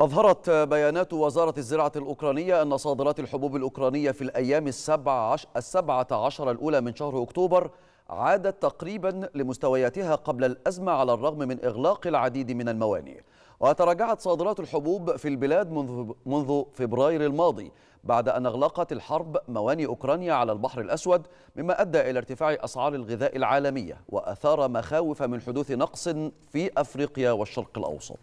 أظهرت بيانات وزارة الزراعة الأوكرانية أن صادرات الحبوب الأوكرانية في الأيام السبعة عشر, السبعة عشر الأولى من شهر أكتوبر عادت تقريبا لمستوياتها قبل الأزمة على الرغم من إغلاق العديد من الموانئ وتراجعت صادرات الحبوب في البلاد منذ, منذ فبراير الماضي بعد أن أغلقت الحرب موانئ أوكرانيا على البحر الأسود مما أدى إلى ارتفاع أسعار الغذاء العالمية وأثار مخاوف من حدوث نقص في أفريقيا والشرق الأوسط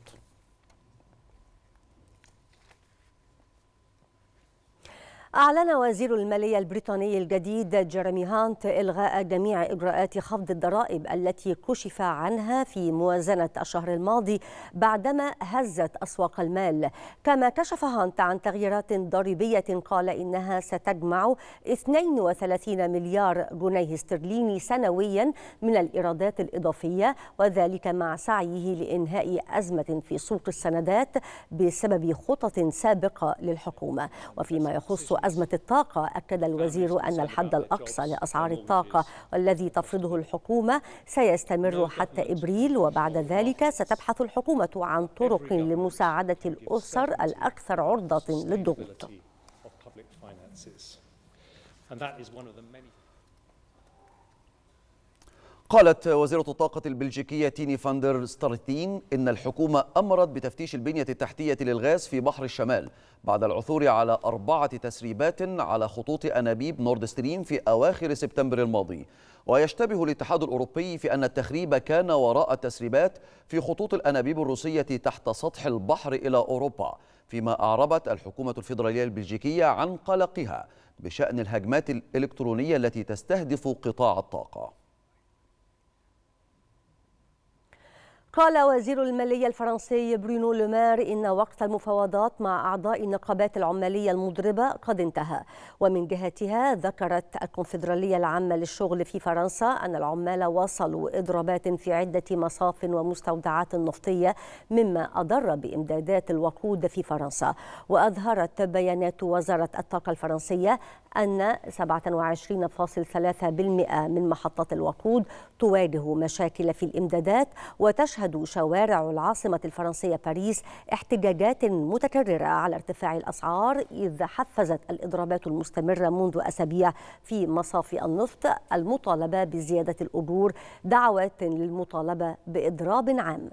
أعلن وزير المالية البريطاني الجديد جيريمي هانت إلغاء جميع إجراءات خفض الضرائب التي كشف عنها في موازنة الشهر الماضي بعدما هزت أسواق المال كما كشف هانت عن تغييرات ضريبية قال إنها ستجمع 32 مليار جنيه استرليني سنويا من الإيرادات الإضافية وذلك مع سعيه لإنهاء أزمة في سوق السندات بسبب خطط سابقة للحكومة وفيما يخص أزمة الطاقة أكد الوزير أن الحد الأقصى لأسعار الطاقة والذي تفرضه الحكومة سيستمر حتى إبريل وبعد ذلك ستبحث الحكومة عن طرق لمساعدة الأسر الأكثر عرضة للضغوط. قالت وزيرة الطاقة البلجيكية تيني فاندر ستارتين إن الحكومة أمرت بتفتيش البنية التحتية للغاز في بحر الشمال بعد العثور على أربعة تسريبات على خطوط أنابيب نورد ستريم في أواخر سبتمبر الماضي ويشتبه الاتحاد الأوروبي في أن التخريب كان وراء التسريبات في خطوط الأنابيب الروسية تحت سطح البحر إلى أوروبا فيما أعربت الحكومة الفيدرالية البلجيكية عن قلقها بشأن الهجمات الإلكترونية التي تستهدف قطاع الطاقة قال وزير المالية الفرنسي برونو لومار إن وقت المفاوضات مع أعضاء النقابات العمالية المضربة قد انتهى ومن جهتها ذكرت الكونفدرالية العامة للشغل في فرنسا أن العمال واصلوا إضرابات في عدة مصاف ومستودعات نفطية مما أضر بإمدادات الوقود في فرنسا وأظهرت بيانات وزارة الطاقة الفرنسية أن 27.3% من محطات الوقود تواجه مشاكل في الإمدادات وتشهد تشهد شوارع العاصمة الفرنسية باريس احتجاجات متكررة على ارتفاع الأسعار إذ حفزت الإضرابات المستمرة منذ أسابيع في مصافي النفط المطالبة بزيادة الأجور دعوات للمطالبة بإضراب عام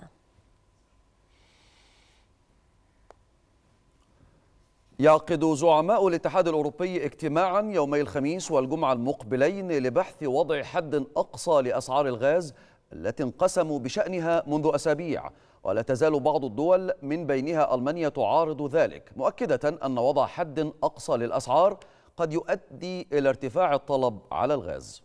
يعقد زعماء الاتحاد الأوروبي اجتماعا يومي الخميس والجمعة المقبلين لبحث وضع حد أقصى لأسعار الغاز التي انقسموا بشأنها منذ أسابيع ولا تزال بعض الدول من بينها ألمانيا تعارض ذلك مؤكدة أن وضع حد أقصى للأسعار قد يؤدي إلى ارتفاع الطلب على الغاز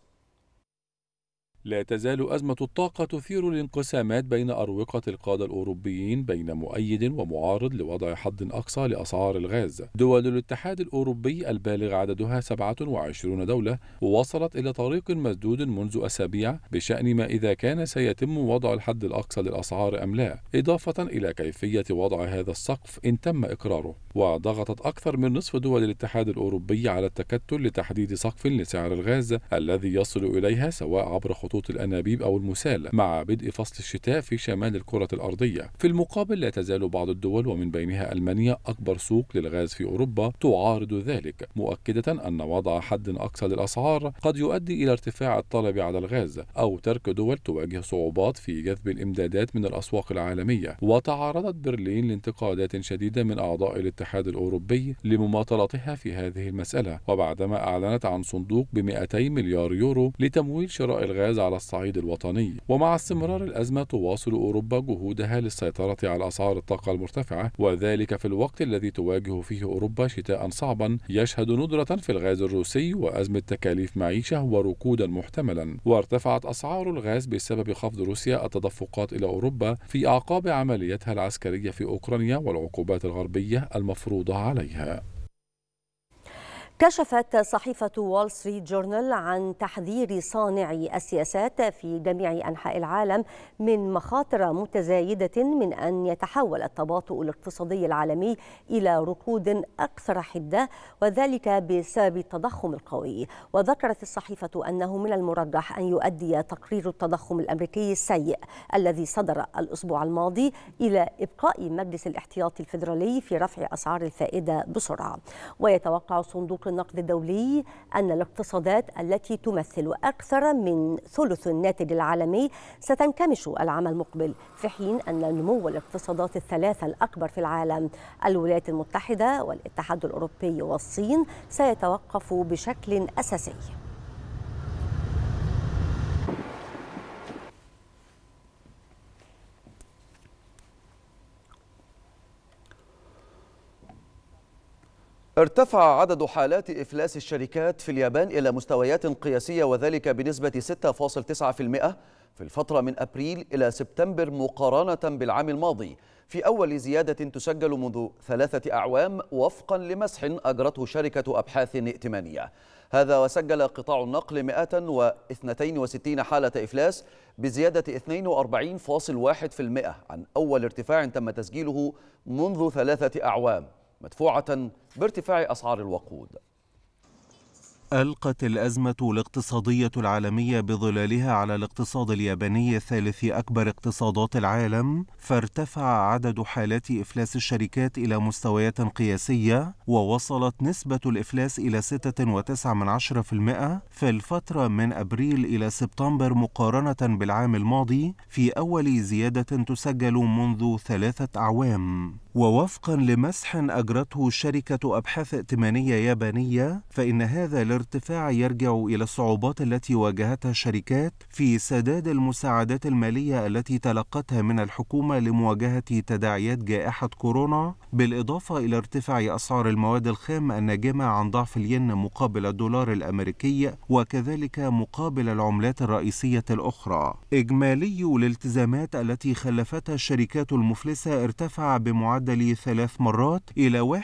لا تزال أزمة الطاقة تثير الانقسامات بين أروقة القادة الأوروبيين بين مؤيد ومعارض لوضع حد أقصى لأسعار الغاز دول الاتحاد الأوروبي البالغ عددها 27 دولة وصلت إلى طريق مسدود منذ أسابيع بشأن ما إذا كان سيتم وضع الحد الأقصى للأسعار أم لا إضافة إلى كيفية وضع هذا السقف إن تم إقراره وضغطت أكثر من نصف دول الاتحاد الأوروبي على التكتل لتحديد سقف لسعر الغاز الذي يصل إليها سواء عبر خطوط صوت الأنابيب أو المسال مع بدء فصل الشتاء في شمال الكرة الأرضية في المقابل لا تزال بعض الدول ومن بينها ألمانيا أكبر سوق للغاز في أوروبا تعارض ذلك مؤكدة أن وضع حد أقصى للأسعار قد يؤدي إلى ارتفاع الطلب على الغاز أو ترك دول تواجه صعوبات في جذب الإمدادات من الأسواق العالمية وتعرضت برلين لانتقادات شديدة من أعضاء الاتحاد الأوروبي لمماطلتها في هذه المسألة وبعدما أعلنت عن صندوق ب 200 مليار يورو لتمويل شراء الغاز الغاز على الصعيد الوطني ومع استمرار الأزمة تواصل أوروبا جهودها للسيطرة على أسعار الطاقة المرتفعة وذلك في الوقت الذي تواجه فيه أوروبا شتاء صعبا يشهد ندرة في الغاز الروسي وأزمة تكاليف معيشة وركودا محتملا وارتفعت أسعار الغاز بسبب خفض روسيا التدفقات إلى أوروبا في أعقاب عمليتها العسكرية في أوكرانيا والعقوبات الغربية المفروضة عليها كشفت صحيفة وول ستريت جورنال عن تحذير صانعي السياسات في جميع أنحاء العالم من مخاطر متزايدة من أن يتحول التباطؤ الاقتصادي العالمي إلى ركود أكثر حدة وذلك بسبب التضخم القوي وذكرت الصحيفة أنه من المرجح أن يؤدي تقرير التضخم الأمريكي السيء الذي صدر الأسبوع الماضي إلى إبقاء مجلس الاحتياطي الفيدرالي في رفع أسعار الفائدة بسرعة ويتوقع صندوق النقد الدولي أن الاقتصادات التي تمثل أكثر من ثلث الناتج العالمي ستنكمش العام المقبل في حين أن نمو الاقتصادات الثلاثة الأكبر في العالم الولايات المتحدة والاتحاد الأوروبي والصين سيتوقف بشكل أساسي ارتفع عدد حالات إفلاس الشركات في اليابان إلى مستويات قياسية وذلك بنسبة 6.9% في الفترة من أبريل إلى سبتمبر مقارنة بالعام الماضي في أول زيادة تسجل منذ ثلاثة أعوام وفقا لمسح أجرته شركة أبحاث ائتمانية هذا وسجل قطاع النقل 162 حالة إفلاس بزيادة 42.1% عن أول ارتفاع تم تسجيله منذ ثلاثة أعوام مدفوعة بارتفاع أسعار الوقود ألقت الأزمة الاقتصادية العالمية بظلالها على الاقتصاد الياباني ثالث أكبر اقتصادات العالم، فارتفع عدد حالات إفلاس الشركات إلى مستويات قياسية، ووصلت نسبة الإفلاس إلى 6.9% في الفترة من أبريل إلى سبتمبر مقارنة بالعام الماضي، في أول زيادة تسجل منذ ثلاثة أعوام. ووفقا لمسح أجرته شركة أبحاث ائتمانية يابانية فإن هذا الارتفاع يرجع إلى الصعوبات التي واجهتها الشركات في سداد المساعدات المالية التي تلقتها من الحكومة لمواجهة تداعيات جائحة كورونا بالإضافة إلى ارتفاع أسعار المواد الخام الناجمة عن ضعف الين مقابل الدولار الأمريكي وكذلك مقابل العملات الرئيسية الأخرى إجمالي الالتزامات التي خلفتها الشركات المفلسة ارتفع بمعدل المعدل ثلاث مرات إلى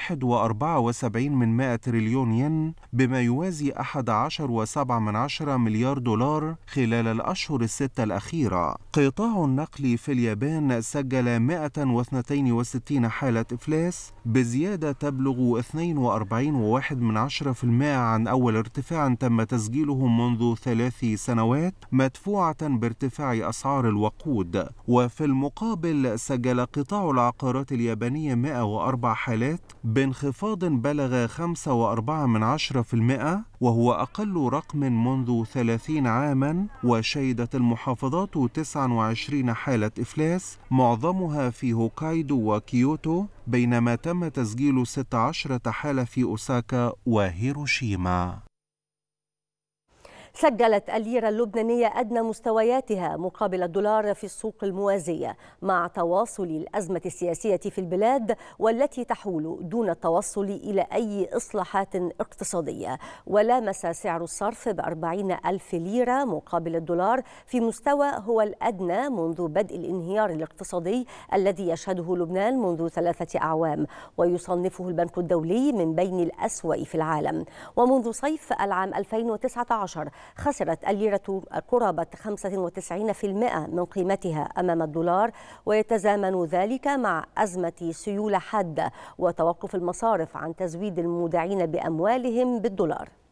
1.74 من 100 تريليون ين بما يوازي 11.7 مليار دولار خلال الأشهر الستة الأخيرة قطاع النقل في اليابان سجل 162 حالة إفلاس بزيادة تبلغ 42.1% من عن أول ارتفاع تم تسجيله منذ ثلاث سنوات مدفوعة بارتفاع أسعار الوقود وفي المقابل سجل قطاع العقارات الياباني اليابانية 104 حالات بانخفاض بلغ 5.4% وهو أقل رقم منذ 30 عاما وشهدت المحافظات 29 حالة إفلاس معظمها في هوكايدو وكيوتو بينما تم تسجيل 16 حالة في أوساكا وهيروشيما سجلت الليرة اللبنانية أدنى مستوياتها مقابل الدولار في السوق الموازية مع تواصل الأزمة السياسية في البلاد والتي تحول دون التوصل إلى أي إصلاحات اقتصادية ولامس سعر الصرف ب 40 ألف ليرة مقابل الدولار في مستوى هو الأدنى منذ بدء الانهيار الاقتصادي الذي يشهده لبنان منذ ثلاثة أعوام ويصنفه البنك الدولي من بين الأسوأ في العالم ومنذ صيف العام 2019 خسرت الليرة قرابة 95% من قيمتها أمام الدولار ويتزامن ذلك مع أزمة سيولة حادة وتوقف المصارف عن تزويد المودعين بأموالهم بالدولار